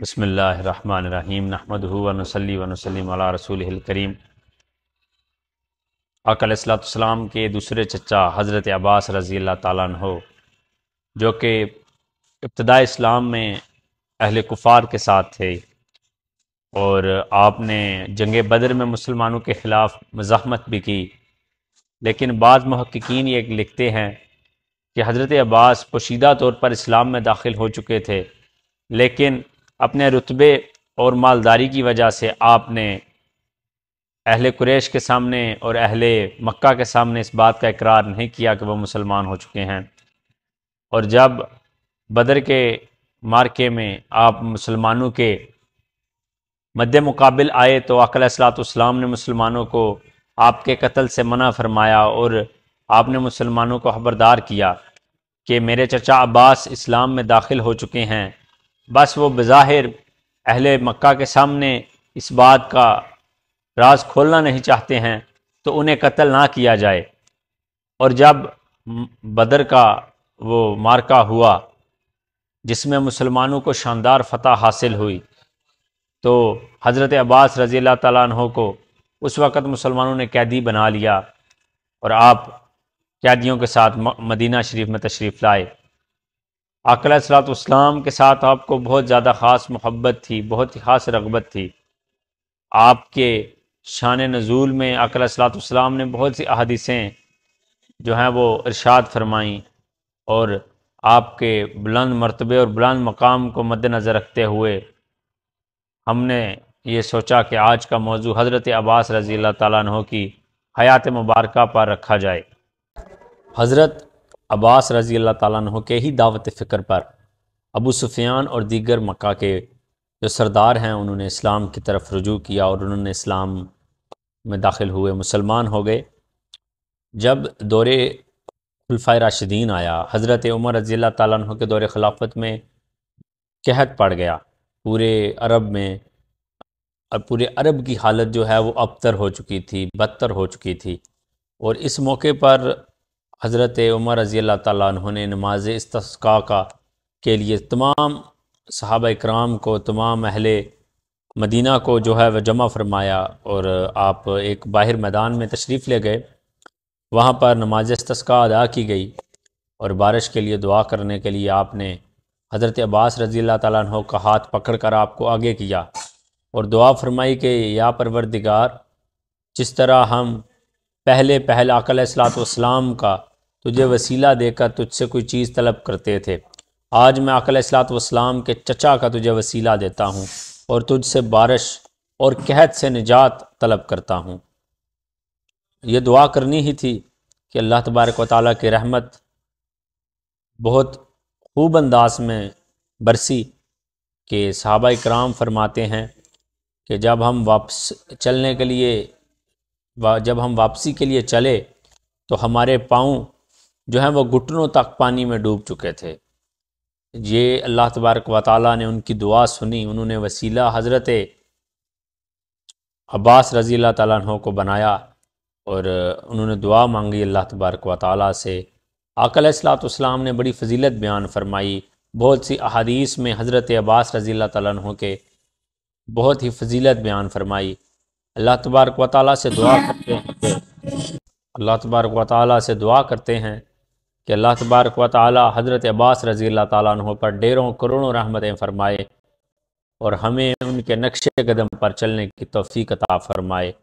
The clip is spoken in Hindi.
बसमीम नहमद रसूल करीम अकलम के दूसरे चचा हज़रत अब्बास रज़ी अल्लाह जो कि इब्तदा इस्लाम में अहल कुफ़ार के साथ थे और आपने जंग बदर में मुसलमानों के ख़िलाफ़ मज़ाहमत भी की लेकिन बाद महक्कीन ये लिखते हैं कि हज़रत अब्बास पोशीदा तौर पर इस्लाम में दाखिल हो चुके थे लेकिन अपने रुतबे और मालदारी की वजह से आपने अहल कुरैश के सामने और अहल मक्का के सामने इस बात का इकरार नहीं किया कि वह मुसलमान हो चुके हैं और जब बदर के मार्के में आप मुसलमानों के मद मुकाबल आए तो अकल सलातम ने मुसलमानों को आपके कत्ल से मना फरमाया और आपने मुसलमानों को खबरदार किया कि मेरे चचा अब्बास इस्लाम में दाखिल हो चुके हैं बस वो बज़ाहिर अहल मक्का के सामने इस बात का राज खोलना नहीं चाहते हैं तो उन्हें कत्ल ना किया जाए और जब बदर का वो मार्का हुआ जिसमें मुसलमानों को शानदार फतह हासिल हुई तो हज़रत अब्बास रज़ी तु को उस वक़्त मुसलमानों ने कैदी बना लिया और आप कैदियों के साथ मदीना शरीफ में तशरीफ़ लाए अकलाम के साथ आपको बहुत ज़्यादा ख़ास मोहब्बत थी बहुत ही ख़ास रगबत थी आपके शान नज़ूल में अकलाम ने बहुत सी अहदीसें जो हैं वो इरशाद फरमाईं और आपके बुलंद मरतबे और बुलंद मकाम को मद्दनज़र रखते हुए हमने ये सोचा कि आज का मौजू हज़रत अब्बास रज़ी अल्लाह की हयात मुबारक पर रखा जाए हज़रत अब्बास रज़ी अल्लाह ताली के ही दावत फ़िक्र पर अबू सुफियान और दीगर मक्का के जो सरदार हैं उन्होंने इस्लाम की तरफ रजू किया और उन्होंने इस्लाम में दाखिल हुए मुसलमान हो गए जब दौरे खलफा राशिदीन आया हज़रत उमर रज़ी अल्लाह ताली के दौरे खिलाफत में कहत पड़ गया पूरे अरब में और पूरे अरब की हालत जो है वो अबतर हो चुकी थी बदतर हो चुकी थी और इस मौके पर हज़रत उमर रज़ी अल्लाह ने नमाज इसका का के लिए तमाम सहाब कराम को तमाम अहल मदीना को जो है वह जमा फरमाया और आप एक बाहर मैदान में तशरीफ़ ले गए वहाँ पर नमाज इसका अदा की गई और बारिश के लिए दुआ करने के लिए आपने हज़रत अब्बास रज़ी अल्लाह तह का हाथ पकड़ कर आपको आगे किया और दुआ फरमाई के या परवरदिगार जिस तरह हम पहले पहल अकल सलाम का तुझे तो हाँ। वसीला देकर तुझसे कोई चीज़ तलब करते थे आज मैं अकल असलातम के चचा का तुझे वसीला देता हूँ और तुझसे बारिश और कहत से निजात तलब करता हूँ ये दुआ करनी ही थी कि अल्लाह तबारक वाली की रहमत बहुत खूब अंदाज में बरसी के सहाबा कराम फरमाते हैं कि जब हम वापस चलने के लिए जब हम वापसी के लिए चले तो हमारे पाँव जो हैं वो घुटनों तक पानी में डूब चुके थे ये अल्लाह तबारक व ताली ने उनकी दुआ सुनी उन्होंने वसीला हज़रत अब्बास रज़ी अल्लाह तु को बनाया और उन्होंने दुआ मांगी अल्लाह तबारक व से आकल सलाम ने बड़ी फजीलत बयान फरमाई बहुत सी अहादीस में हज़रत अब्बास रज़ी अल्लाह तु के बहुत ही फजीलत बयान फरमाई अल्लाह तबारक व ताली से दुआ करते हैं अल्लाह तबारक व ताली से दुआ करते हैं कि अल्लाह तबारक व ताली हज़रत अब्बास रज़ी अल्लाह पर डेरों करोड़ों रहमतें फ़रमाए और हमें उनके नक्शे कदम पर चलने की तोफ़ी कता फ़रमाए